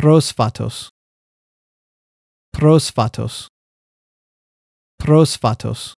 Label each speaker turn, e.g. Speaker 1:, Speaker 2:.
Speaker 1: prosphatos prosphatos prosphatos